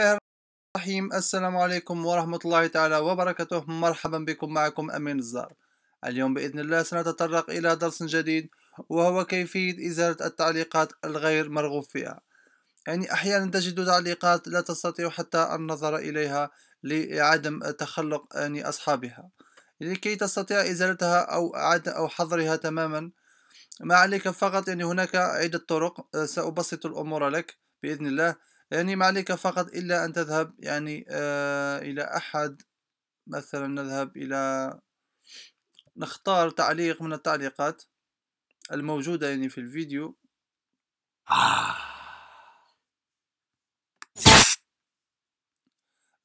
الله الرحيم السلام عليكم ورحمة الله تعالى وبركاته مرحبا بكم معكم أمين الزار اليوم بإذن الله سنتطرق إلى درس جديد وهو كيفية إزالة التعليقات الغير مرغوب فيها يعني أحيانا تجد تعليقات لا تستطيع حتى النظر إليها لعدم تخلق يعني أصحابها لكي تستطيع إزالتها أو عد أو حظرها تماما ما عليك فقط يعني هناك عدة طرق سأبسط الأمور لك بإذن الله يعني ما عليك فقط إلا أن تذهب يعني آه إلى أحد مثلا نذهب إلى نختار تعليق من التعليقات الموجودة يعني في الفيديو آه.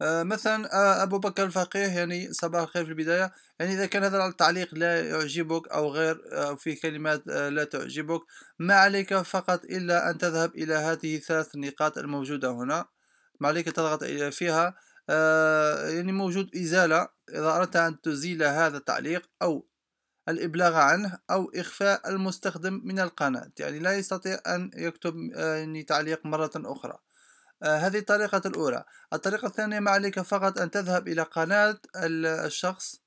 آه، مثلا آه، ابو بكر الفقيه يعني صباح الخير في البدايه يعني اذا كان هذا التعليق لا يعجبك او غير أو آه، في كلمات لا تعجبك ما عليك فقط الا ان تذهب الى هذه الثلاث نقاط الموجوده هنا ما عليك تضغط فيها يعني موجود ازاله اذا اردت ان تزيل هذا التعليق او الإبلاغ عنه أو إخفاء المستخدم من القناة يعني لا يستطيع أن يكتب يعني تعليق مرة أخرى آه، هذه الطريقة الأولى الطريقة الثانية ما عليك فقط أن تذهب إلى قناة الشخص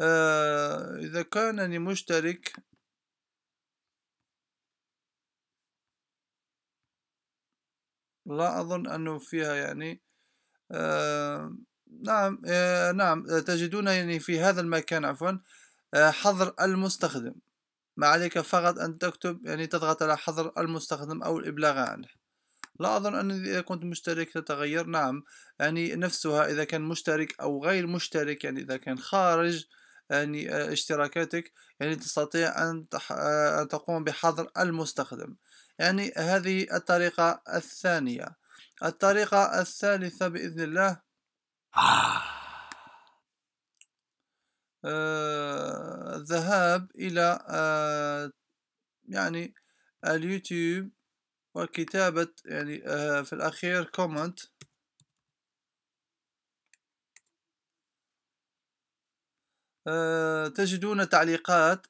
آه، إذا كانني مشترك لا أظن أنه فيها يعني آه نعم آه نعم تجدون يعني في هذا المكان عفوا آه حظر المستخدم ما عليك فقط أن تكتب يعني تضغط على حظر المستخدم أو الإبلاغ عنه لا أظن أن إذا كنت مشترك تتغير نعم يعني نفسها إذا كان مشترك أو غير مشترك يعني إذا كان خارج يعني آه، اشتراكاتك يعني تستطيع آه، أن تقوم بحظر المستخدم يعني هذه الطريقة الثانية الطريقة الثالثة بإذن الله آه، الذهاب آه إلى آه يعني اليوتيوب وكتابة يعني آه في الأخير كومنت آه تجدون تعليقات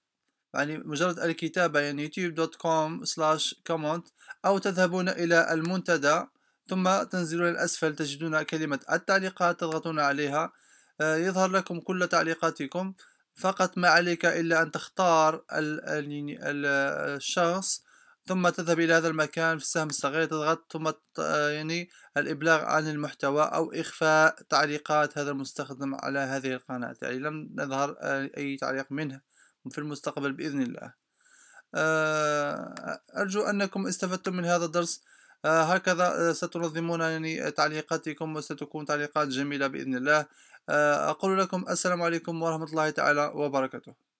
يعني مجرد الكتابة يعني youtube.com سلاش comment أو تذهبون إلى المنتدى ثم تنزلون الأسفل تجدون كلمة التعليقات تضغطون عليها آه يظهر لكم كل تعليقاتكم فقط ما عليك إلا أن تختار ال ال يعني آه، الشخص ثم تذهب إلى هذا المكان في السهم الصغير تضغط ثم يعني الإبلاغ عن المحتوى أو إخفاء تعليقات هذا المستخدم على هذه القناة يعني لم نظهر آه، أي تعليق منه في المستقبل بإذن الله آه، أرجو أنكم استفدتم من هذا الدرس آه، هكذا ستنظمون يعني تعليقاتكم وستكون تعليقات جميلة بإذن الله أقول لكم السلام عليكم ورحمة الله تعالى وبركاته